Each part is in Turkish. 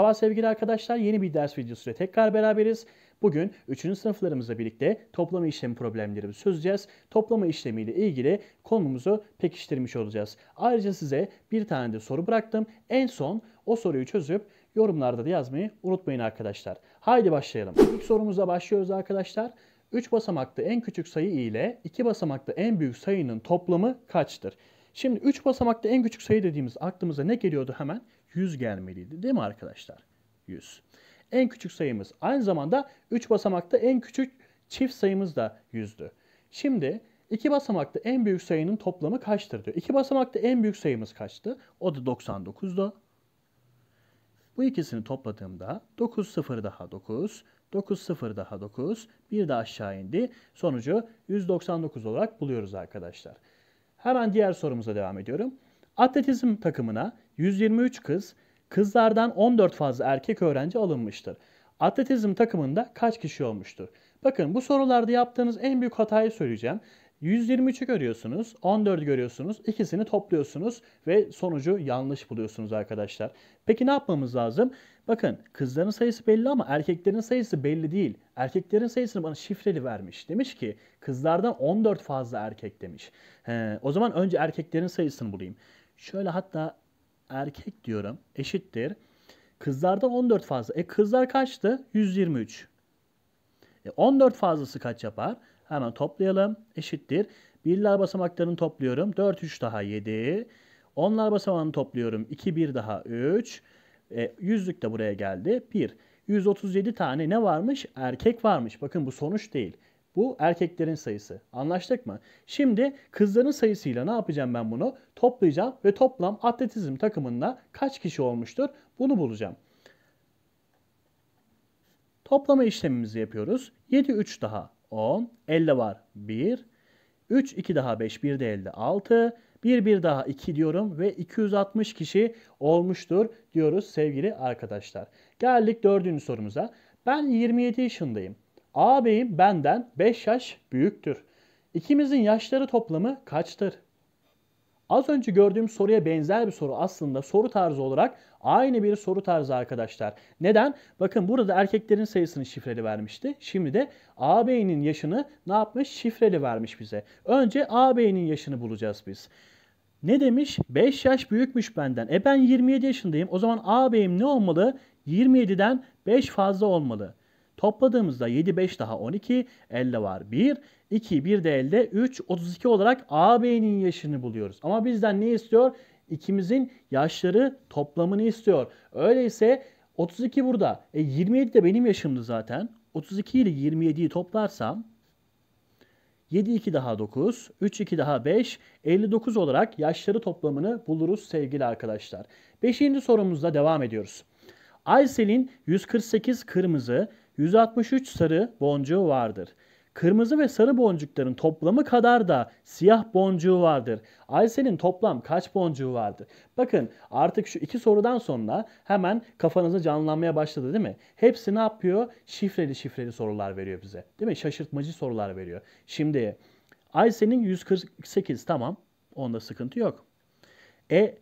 Merhaba sevgili arkadaşlar yeni bir ders videosuyla tekrar beraberiz. Bugün 3. sınıflarımızla birlikte toplama işlemi problemlerimizi çözeceğiz. Toplama işlemiyle ilgili konumuzu pekiştirmiş olacağız. Ayrıca size bir tane de soru bıraktım. En son o soruyu çözüp yorumlarda da yazmayı unutmayın arkadaşlar. Haydi başlayalım. İlk sorumuzla başlıyoruz arkadaşlar. 3 basamaklı en küçük sayı ile 2 basamaklı en büyük sayının toplamı kaçtır? Şimdi 3 basamaklı en küçük sayı dediğimiz aklımıza ne geliyordu hemen? 100 gelmeliydi değil mi arkadaşlar? 100. En küçük sayımız aynı zamanda 3 basamakta en küçük çift sayımız da 100'dü. Şimdi 2 basamakta en büyük sayının toplamı kaçtır diyor. 2 basamakta en büyük sayımız kaçtı? O da 99'du. Bu ikisini topladığımda 9 0 daha 9, 9 0 daha 9, bir de aşağı indi. Sonucu 199 olarak buluyoruz arkadaşlar. Hemen diğer sorumuza devam ediyorum. Atletizm takımına 123 kız, kızlardan 14 fazla erkek öğrenci alınmıştır. Atletizm takımında kaç kişi olmuştur? Bakın bu sorularda yaptığınız en büyük hatayı söyleyeceğim. 123'ü görüyorsunuz, 14 görüyorsunuz, ikisini topluyorsunuz ve sonucu yanlış buluyorsunuz arkadaşlar. Peki ne yapmamız lazım? Bakın kızların sayısı belli ama erkeklerin sayısı belli değil. Erkeklerin sayısını bana şifreli vermiş. Demiş ki kızlardan 14 fazla erkek demiş. He, o zaman önce erkeklerin sayısını bulayım. Şöyle hatta erkek diyorum eşittir. Kızlarda 14 fazla. E kızlar kaçtı? 123. E 14 fazlası kaç yapar? Hemen toplayalım. Eşittir. Birler basamaklarını topluyorum. 4, 3 daha 7. Onlar basamağını topluyorum. 2, 1 daha 3. E, yüzlük de buraya geldi. 1. 137 tane ne varmış? Erkek varmış. Bakın bu sonuç değil. Bu erkeklerin sayısı. Anlaştık mı? Şimdi kızların sayısıyla ne yapacağım ben bunu? Toplayacağım ve toplam atletizm takımında kaç kişi olmuştur? Bunu bulacağım. Toplama işlemimizi yapıyoruz. 7 3 daha 10, 50 var 1, 3 2 daha 5, 1 de 50 6, 1 1 daha 2 diyorum ve 260 kişi olmuştur diyoruz sevgili arkadaşlar. Geldik dördüncü sorumuza. Ben 27 yaşındayım. Ağabeyim benden 5 yaş büyüktür. İkimizin yaşları toplamı kaçtır? Az önce gördüğüm soruya benzer bir soru aslında soru tarzı olarak aynı bir soru tarzı arkadaşlar. Neden? Bakın burada erkeklerin sayısını şifreli vermişti. Şimdi de ağabeyinin yaşını ne yapmış? Şifreli vermiş bize. Önce ağabeyinin yaşını bulacağız biz. Ne demiş? 5 yaş büyükmüş benden. E ben 27 yaşındayım. O zaman ağabeyim ne olmalı? 27'den 5 fazla olmalı. Topladığımızda 7, 5 daha 12. 50 var 1. 2, 1 de 50, 3. 32 olarak AB'nin yaşını buluyoruz. Ama bizden ne istiyor? İkimizin yaşları toplamını istiyor. Öyleyse 32 burada. E 27 de benim yaşımdı zaten. 32 ile 27'yi toplarsam 7 2 daha 9, 3 2 daha 5, 59 olarak yaşları toplamını buluruz sevgili arkadaşlar. Beşinci sorumuzda devam ediyoruz. Aysel'in 148 kırmızı, 163 sarı boncuğu vardır. Kırmızı ve sarı boncukların toplamı kadar da siyah boncuğu vardır. Aysel'in toplam kaç boncuğu vardır? Bakın artık şu iki sorudan sonra hemen kafanızı canlanmaya başladı değil mi? Hepsi ne yapıyor? Şifreli şifreli sorular veriyor bize. Değil mi? Şaşırtmacı sorular veriyor. Şimdi Aysel'in 148 tamam. Onda sıkıntı yok. E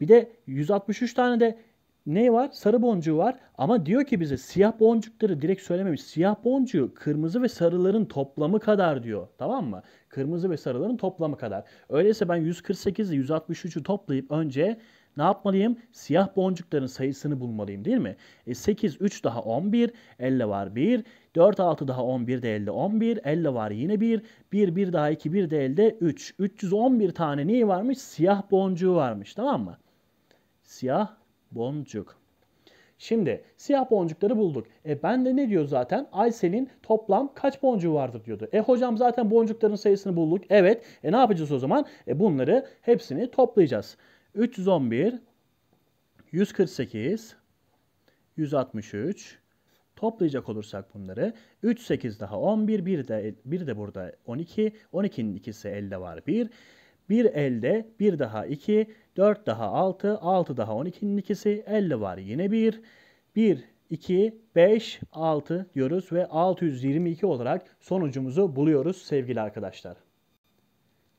bir de 163 tane de ne var? Sarı boncuğu var. Ama diyor ki bize siyah boncukları direkt söylememiş. Siyah boncuğu kırmızı ve sarıların toplamı kadar diyor. Tamam mı? Kırmızı ve sarıların toplamı kadar. Öyleyse ben 148'i ile 163'ü toplayıp önce ne yapmalıyım? Siyah boncukların sayısını bulmalıyım değil mi? E 8, 3 daha 11, 50 var 1. 4, 6 daha 11 de 50, 11. 50 var yine 1. 1, 1 daha 2, 1 de 50, 3. 311 tane neyi varmış? Siyah boncuğu varmış tamam mı? Siyah boncuk. Şimdi siyah boncukları bulduk. E ben de ne diyor zaten? Aysel'in toplam kaç boncuğu vardır diyordu. E hocam zaten boncukların sayısını bulduk. Evet. E ne yapacağız o zaman? E bunları hepsini toplayacağız. 311, 148, 163 toplayacak olursak bunları 3 8 daha 11 bir de bir de burada 12 12'nin ikisi elde var 1 bir elde bir daha 2 4 daha 6, 6 daha 12'nin ikisi 50 var. Yine 1, 1, 2, 5, 6 diyoruz ve 622 olarak sonucumuzu buluyoruz sevgili arkadaşlar.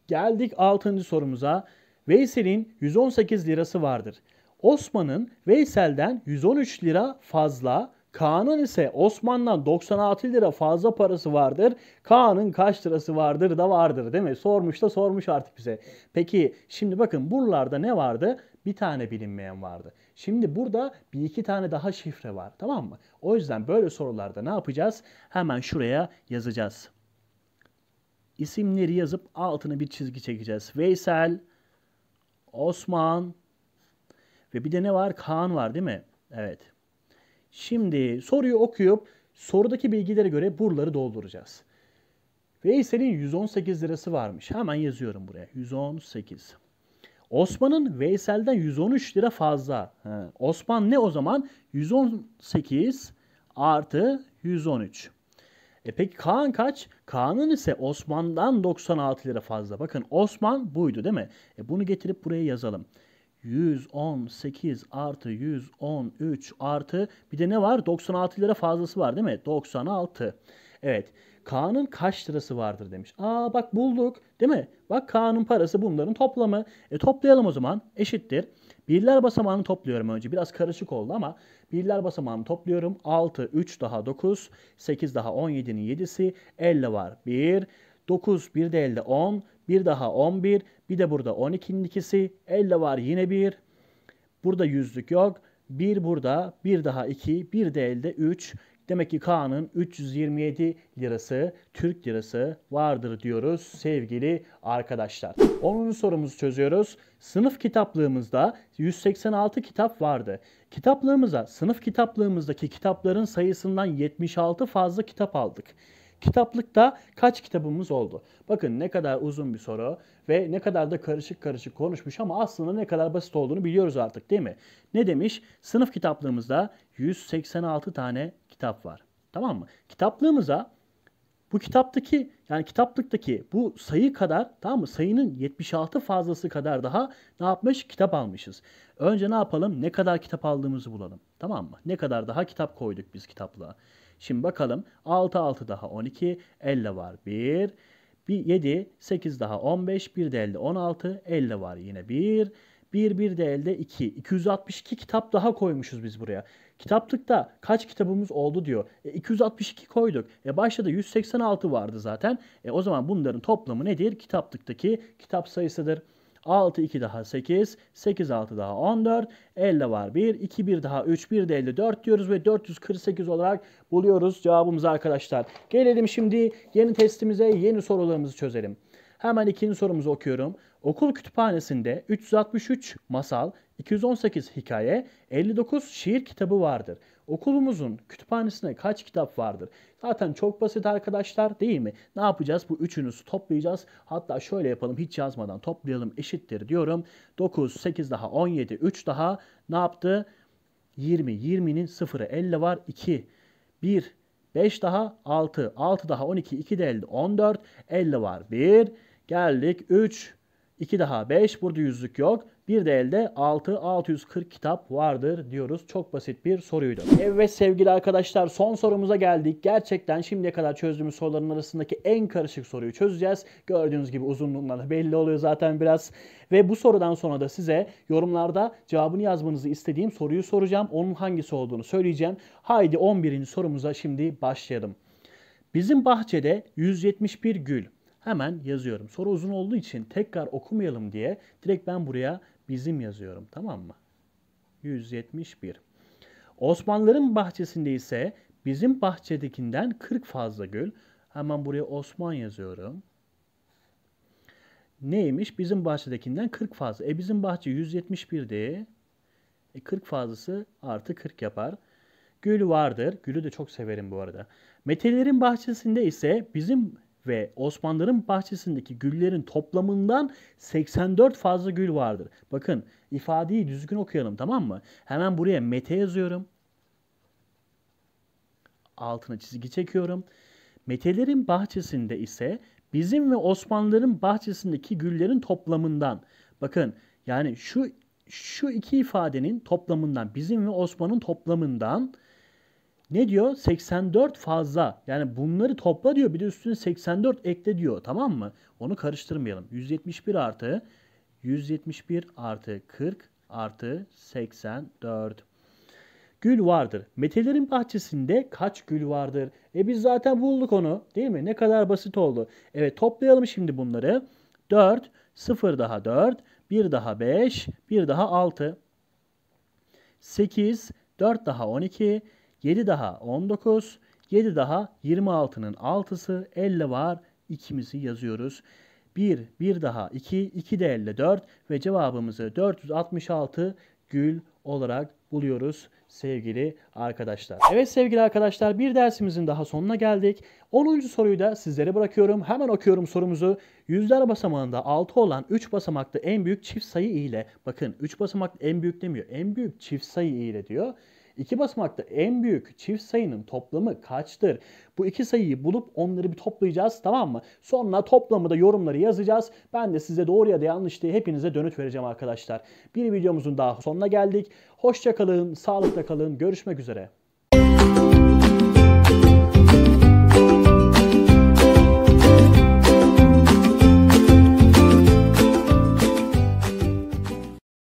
Geldik 6. sorumuza. Veysel'in 118 lirası vardır. Osman'ın Veysel'den 113 lira fazla Kaan'ın ise Osman'dan 96 lira fazla parası vardır. Kaan'ın kaç lirası vardır da vardır değil mi? Sormuş da sormuş artık bize. Peki şimdi bakın buralarda ne vardı? Bir tane bilinmeyen vardı. Şimdi burada bir iki tane daha şifre var tamam mı? O yüzden böyle sorularda ne yapacağız? Hemen şuraya yazacağız. İsimleri yazıp altına bir çizgi çekeceğiz. Veysel, Osman ve bir de ne var? Kaan var değil mi? Evet. Şimdi soruyu okuyup sorudaki bilgilere göre buraları dolduracağız. Veysel'in 118 lirası varmış. Hemen yazıyorum buraya. 118. Osman'ın Veysel'den 113 lira fazla. He. Osman ne o zaman? 118 artı 113. E peki Kaan kaç? Kaan'ın ise Osman'dan 96 lira fazla. Bakın Osman buydu değil mi? E bunu getirip buraya yazalım. 118 artı 113 artı bir de ne var? 96 lira fazlası var değil mi? 96. Evet. Kaan'ın kaç lirası vardır demiş. Aa bak bulduk değil mi? Bak Kaan'ın parası bunların toplamı. E toplayalım o zaman. Eşittir. Birler basamağını topluyorum önce. Biraz karışık oldu ama birler basamağını topluyorum. 6, 3 daha 9, 8 daha 17'nin 7'si 50 var. 1, 9, 1 de 50 10, 1 daha 11, bir de burada 12'nin ikisi. 50 var yine 1. Burada yüzlük yok. 1 burada. 1 daha 2. 1 de elde 3. Demek ki Kaan'ın 327 lirası Türk lirası vardır diyoruz sevgili arkadaşlar. 10. sorumuzu çözüyoruz. Sınıf kitaplığımızda 186 kitap vardı. Kitaplığımıza sınıf kitaplığımızdaki kitapların sayısından 76 fazla kitap aldık. Kitaplıkta kaç kitabımız oldu? Bakın ne kadar uzun bir soru ve ne kadar da karışık karışık konuşmuş ama aslında ne kadar basit olduğunu biliyoruz artık değil mi? Ne demiş? Sınıf kitaplığımızda 186 tane kitap var. Tamam mı? Kitaplığımıza bu kitaptaki yani kitaplıktaki bu sayı kadar tamam mı? Sayının 76 fazlası kadar daha ne yapmış? Kitap almışız. Önce ne yapalım? Ne kadar kitap aldığımızı bulalım. Tamam mı? Ne kadar daha kitap koyduk biz kitaplığa. Şimdi bakalım 6 6 daha 12 50 var 1 bir 7 8 daha 15 1 de elde 16 50 var yine 1 1 1 de elde 2 262 kitap daha koymuşuz biz buraya. Kitaplıkta kaç kitabımız oldu diyor. E, 262 koyduk. E başta da 186 vardı zaten. E, o zaman bunların toplamı nedir? Kitaplıktaki kitap sayısıdır. 6 2 daha 8. 8 6 daha 14. 50 var 1. 2 1 daha 3. 1 de 54 diyoruz ve 448 olarak buluyoruz cevabımızı arkadaşlar. Gelelim şimdi yeni testimize yeni sorularımızı çözelim. Hemen ikinci sorumuzu okuyorum. Okul kütüphanesinde 363 masal 218 hikaye, 59 şiir kitabı vardır. Okulumuzun kütüphanesine kaç kitap vardır? Zaten çok basit arkadaşlar değil mi? Ne yapacağız? Bu üçünü toplayacağız. Hatta şöyle yapalım hiç yazmadan toplayalım eşittir diyorum. 9, 8 daha 17, 3 daha ne yaptı? 20, 20'nin 0'ı 50 var 2, 1, 5 daha 6, 6 daha 12, 2 de 50, 14, 50 var 1, geldik 3, 2 daha 5 burada yüzlük yok. Bir de elde 6-640 kitap vardır diyoruz. Çok basit bir soruydu. Evet sevgili arkadaşlar son sorumuza geldik. Gerçekten şimdiye kadar çözdüğümüz soruların arasındaki en karışık soruyu çözeceğiz. Gördüğünüz gibi uzunluğundan belli oluyor zaten biraz. Ve bu sorudan sonra da size yorumlarda cevabını yazmanızı istediğim soruyu soracağım. Onun hangisi olduğunu söyleyeceğim. Haydi 11. sorumuza şimdi başlayalım. Bizim bahçede 171 gül. Hemen yazıyorum. Soru uzun olduğu için tekrar okumayalım diye direkt ben buraya Bizim yazıyorum tamam mı? 171. Osmanlıların bahçesinde ise bizim bahçedekinden 40 fazla gül. Hemen buraya Osman yazıyorum. Neymiş? Bizim bahçedekinden 40 fazla. E bizim bahçe 171'di. E 40 fazlası artı 40 yapar. Gül vardır. Gülü de çok severim bu arada. Metelerin bahçesinde ise bizim ve Osmanlıların bahçesindeki güllerin toplamından 84 fazla gül vardır. Bakın ifadeyi düzgün okuyalım tamam mı? Hemen buraya Mete yazıyorum. Altına çizgi çekiyorum. Metelerin bahçesinde ise bizim ve Osmanlıların bahçesindeki güllerin toplamından. Bakın yani şu şu iki ifadenin toplamından bizim ve Osman'ın toplamından ne diyor? 84 fazla. Yani bunları topla diyor. Bir de üstüne 84 ekle diyor. Tamam mı? Onu karıştırmayalım. 171 artı 171 artı 40 artı 84. Gül vardır. Metelerin bahçesinde kaç gül vardır? E biz zaten bulduk onu değil mi? Ne kadar basit oldu. Evet toplayalım şimdi bunları. 4, 0 daha 4, 1 daha 5, 1 daha 6, 8, 4 daha 12, 7 daha 19. 7 daha 26'nın 6'sı 50 var. İkimizi yazıyoruz. 1, 1 daha 2, 2 de 54 ve cevabımızı 466 gül olarak buluyoruz sevgili arkadaşlar. Evet sevgili arkadaşlar bir dersimizin daha sonuna geldik. 10. soruyu da sizlere bırakıyorum. Hemen okuyorum sorumuzu. Yüzler basamağında 6 olan 3 basamaklı en büyük çift sayı ile bakın 3 basamaklı en büyük demiyor. En büyük çift sayı ile diyor. İki basamakta en büyük çift sayının toplamı kaçtır? Bu iki sayıyı bulup onları bir toplayacağız tamam mı? Sonra toplamı da yorumları yazacağız. Ben de size doğru ya da yanlış diye hepinize dönüt vereceğim arkadaşlar. Bir videomuzun daha sonuna geldik. Hoşçakalın, sağlıkla kalın, görüşmek üzere.